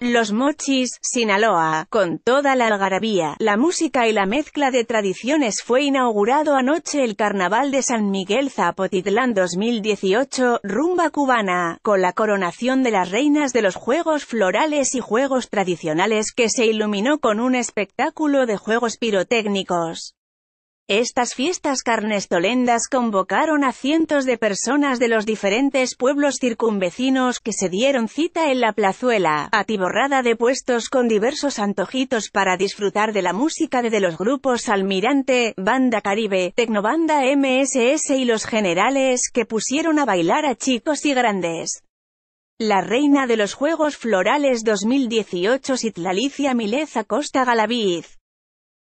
Los Mochis, Sinaloa, con toda la algarabía, la música y la mezcla de tradiciones fue inaugurado anoche el Carnaval de San Miguel Zapotitlán 2018, rumba cubana, con la coronación de las reinas de los juegos florales y juegos tradicionales que se iluminó con un espectáculo de juegos pirotécnicos. Estas fiestas carnestolendas convocaron a cientos de personas de los diferentes pueblos circunvecinos que se dieron cita en la plazuela, atiborrada de puestos con diversos antojitos para disfrutar de la música de, los grupos Almirante, Banda Caribe, Tecnobanda MSS y los generales que pusieron a bailar a chicos y grandes. La reina de los Juegos Florales 2018 Sitlalicia Milez Acosta Galaviz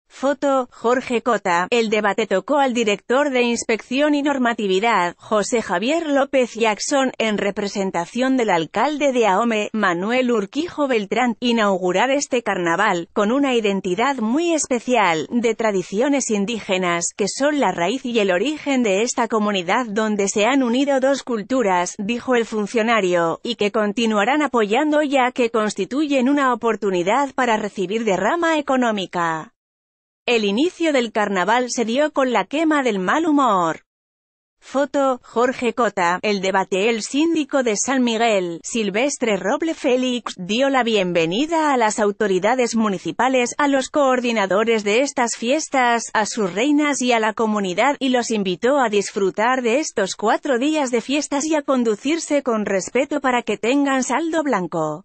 Foto, Jorge Cota. El debate tocó al director de Inspección y Normatividad, José Javier López Jackson, en representación del alcalde de Aome, Manuel Urquijo Beltrán, inaugurar este carnaval, con una identidad muy especial, de tradiciones indígenas, que son la raíz y el origen de esta comunidad donde se han unido dos culturas, dijo el funcionario, y que continuarán apoyando ya que constituyen una oportunidad para recibir derrama económica. El inicio del carnaval se dio con la quema del mal humor. Foto, Jorge Cota, el debate El síndico de San Miguel, Silvestre Roble Félix, dio la bienvenida a las autoridades municipales, a los coordinadores de estas fiestas, a sus reinas y a la comunidad, y los invitó a disfrutar de estos cuatro días de fiestas y a conducirse con respeto para que tengan saldo blanco.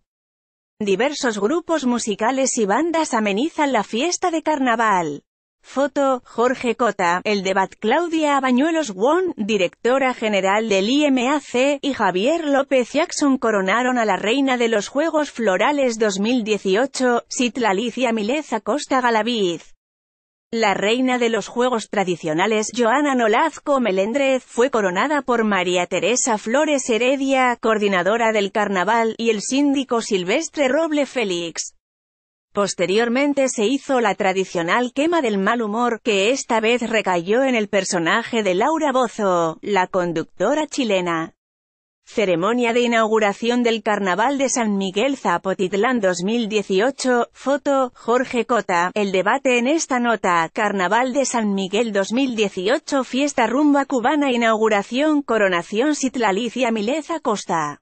Diversos grupos musicales y bandas amenizan la fiesta de carnaval. Foto, Jorge Cota, el debate Claudia Bañuelos Wong, directora general del IMAC, y Javier López Jackson coronaron a la reina de los Juegos Florales 2018, Citlalicia Milez Costa Galaviz. La reina de los juegos tradicionales Joana Nolazco Meléndrez, fue coronada por María Teresa Flores Heredia, coordinadora del carnaval, y el síndico Silvestre Roble Félix. Posteriormente se hizo la tradicional quema del mal humor, que esta vez recayó en el personaje de Laura Bozo, la conductora chilena. Ceremonia de inauguración del Carnaval de San Miguel Zapotitlán 2018, foto, Jorge Cota, el debate en esta nota, Carnaval de San Miguel 2018 Fiesta Rumba Cubana Inauguración Coronación Citlalicia Mileza Costa